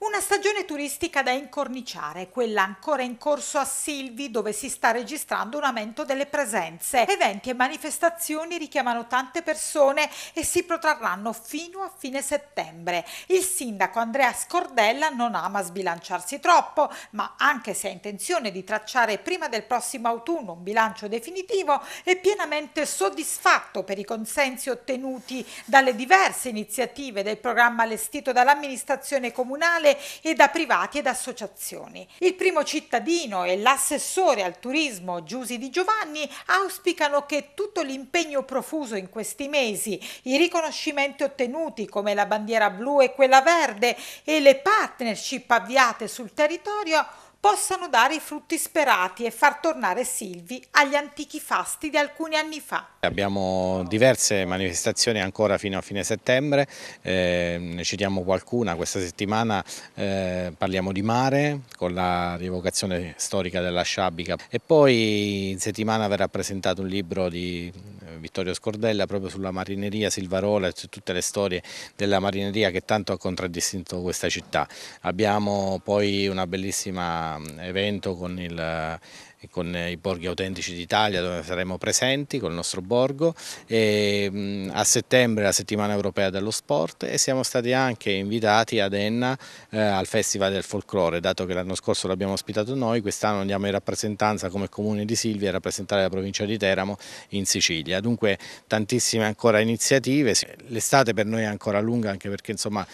Una stagione turistica da incorniciare, quella ancora in corso a Silvi dove si sta registrando un aumento delle presenze. Eventi e manifestazioni richiamano tante persone e si protrarranno fino a fine settembre. Il sindaco Andrea Scordella non ama sbilanciarsi troppo, ma anche se ha intenzione di tracciare prima del prossimo autunno un bilancio definitivo, è pienamente soddisfatto per i consensi ottenuti dalle diverse iniziative del programma allestito dall'amministrazione comunale locale e da privati ed associazioni. Il primo cittadino e l'assessore al turismo Giusi Di Giovanni auspicano che tutto l'impegno profuso in questi mesi, i riconoscimenti ottenuti come la bandiera blu e quella verde e le partnership avviate sul territorio possano dare i frutti sperati e far tornare Silvi agli antichi fasti di alcuni anni fa. Abbiamo diverse manifestazioni ancora fino a fine settembre, eh, ne citiamo qualcuna, questa settimana eh, parliamo di mare con la rievocazione storica della Sciabica e poi in settimana verrà presentato un libro di Vittorio Scordella proprio sulla marineria Silvarola e su tutte le storie della marineria che tanto ha contraddistinto questa città. Abbiamo poi un bellissimo mm, evento con il e con eh, i borghi autentici d'Italia dove saremo presenti con il nostro borgo. E, mm, a settembre la settimana europea dello sport e siamo stati anche invitati ad Enna eh, al Festival del Folklore, dato che l'anno scorso l'abbiamo ospitato noi, quest'anno andiamo in rappresentanza come comune di Silvia a rappresentare la provincia di Teramo in Sicilia. Dunque tantissime ancora iniziative, l'estate per noi è ancora lunga anche perché insomma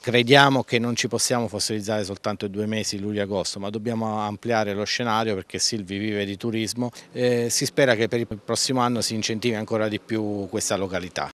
crediamo che non ci possiamo fossilizzare soltanto i due mesi luglio-agosto, ma dobbiamo ampliare lo scenario perché Silvia Alpi vive di turismo, eh, si spera che per il prossimo anno si incentivi ancora di più questa località.